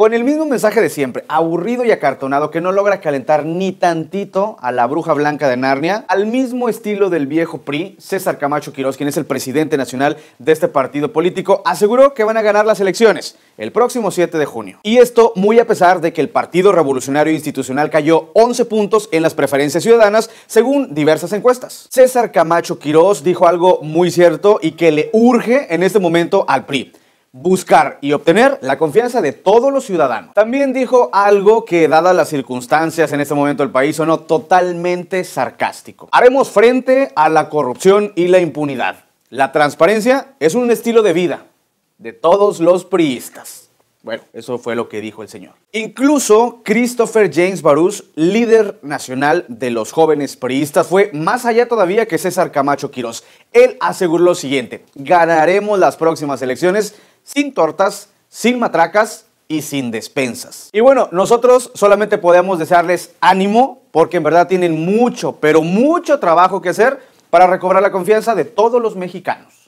Con el mismo mensaje de siempre, aburrido y acartonado que no logra calentar ni tantito a la bruja blanca de Narnia, al mismo estilo del viejo PRI, César Camacho Quirós, quien es el presidente nacional de este partido político, aseguró que van a ganar las elecciones el próximo 7 de junio. Y esto muy a pesar de que el Partido Revolucionario Institucional cayó 11 puntos en las preferencias ciudadanas, según diversas encuestas. César Camacho Quirós dijo algo muy cierto y que le urge en este momento al PRI buscar y obtener la confianza de todos los ciudadanos. También dijo algo que, dadas las circunstancias en este momento del país, sonó totalmente sarcástico. Haremos frente a la corrupción y la impunidad. La transparencia es un estilo de vida de todos los priistas. Bueno, eso fue lo que dijo el señor. Incluso Christopher James Barús, líder nacional de los jóvenes priistas, fue más allá todavía que César Camacho Quirós. Él aseguró lo siguiente, ganaremos las próximas elecciones sin tortas, sin matracas y sin despensas. Y bueno, nosotros solamente podemos desearles ánimo porque en verdad tienen mucho, pero mucho trabajo que hacer para recobrar la confianza de todos los mexicanos.